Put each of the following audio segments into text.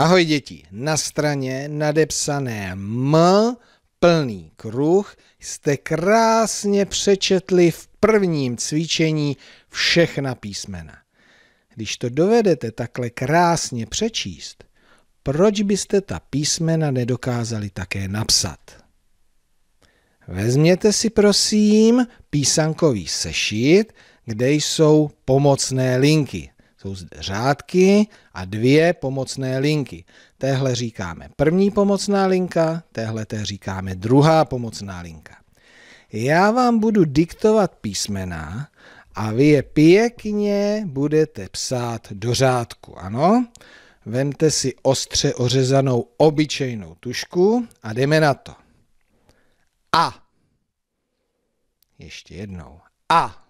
Ahoj děti, na straně nadepsané M plný kruh jste krásně přečetli v prvním cvičení všechna písmena. Když to dovedete takhle krásně přečíst, proč byste ta písmena nedokázali také napsat? Vezměte si prosím písankový sešit, kde jsou pomocné linky. Jsou zde řádky a dvě pomocné linky. Téhle říkáme první pomocná linka, téhle té říkáme druhá pomocná linka. Já vám budu diktovat písmena a vy je pěkně budete psát do řádku, ano? Vemte si ostře ořezanou obyčejnou tušku a jdeme na to. A. Ještě jednou. A.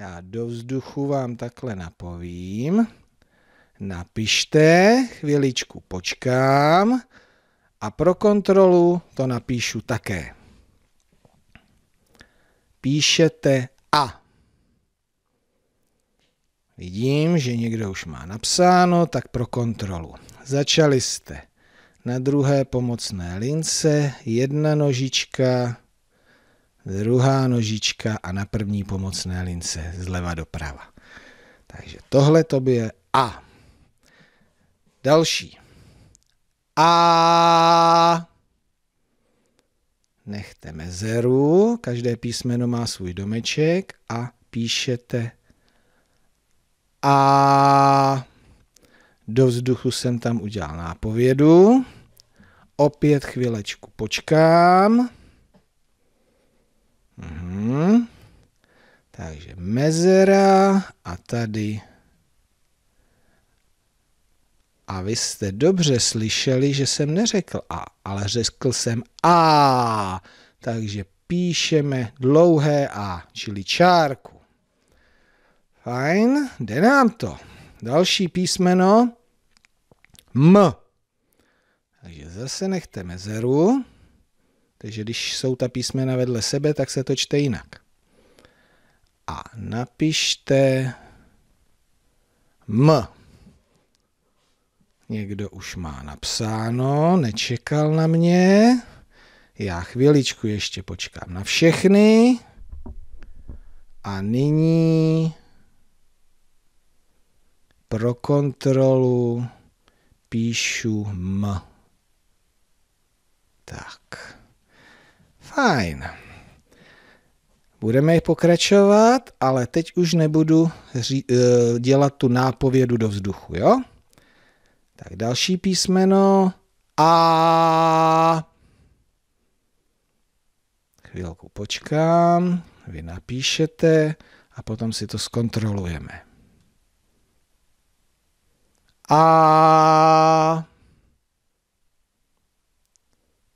Já do vzduchu vám takhle napovím. Napište, chviličku počkám a pro kontrolu to napíšu také. Píšete a. Vidím, že někdo už má napsáno, tak pro kontrolu. Začali jste na druhé pomocné lince, jedna nožička, druhá nožička a na první pomocné lince zleva doprava. Takže tohle to by je A. Další. A. Nechte mezeru, každé písmeno má svůj domeček a píšete A. Do vzduchu jsem tam udělal nápovědu. Opět chvilečku počkám. Takže mezera a tady. A vy jste dobře slyšeli, že jsem neřekl a, ale řekl jsem a. Takže píšeme dlouhé a, čili čárku. Fajn, jde nám to. Další písmeno M. Takže zase nechte mezeru. Takže když jsou ta písmena vedle sebe, tak se to čte jinak a napište M. Někdo už má napsáno, nečekal na mě. Já chvíličku ještě počkám na všechny. A nyní pro kontrolu píšu M. Tak. Fajn. Budeme pokračovat, ale teď už nebudu ří, eh, dělat tu nápovědu do vzduchu, jo? Tak další písmeno A. Chvilku počkám, vy napíšete a potom si to zkontrolujeme. A.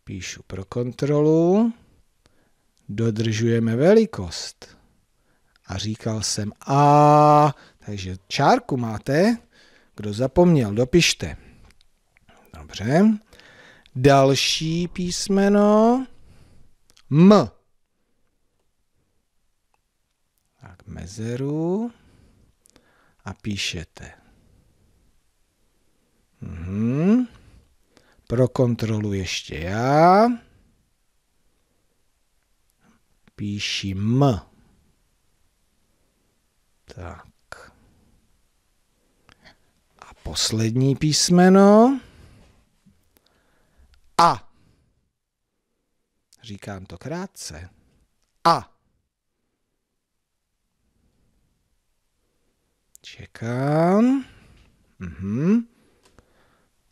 Píšu pro kontrolu dodržujeme velikost. A říkal jsem A, takže čárku máte, kdo zapomněl, dopište. Dobře. Další písmeno M. Tak mezeru a píšete. Mhm. Pro kontrolu ještě já píši M. Tak. A poslední písmeno. A. Říkám to krátce. A. Čekám. Mhm.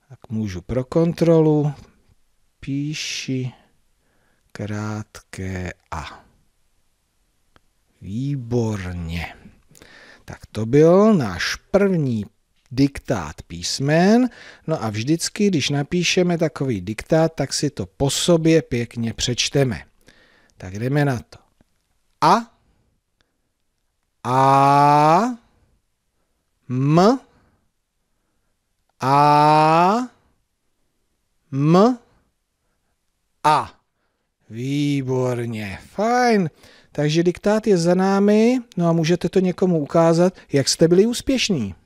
Tak můžu pro kontrolu. Píši krátké A. Výborně. Tak to byl náš první diktát písmen. No a vždycky, když napíšeme takový diktát, tak si to po sobě pěkně přečteme. Tak jdeme na to. A A M A M A Výborně, fajn. Takže diktát je za námi, no a můžete to někomu ukázat, jak jste byli úspěšní.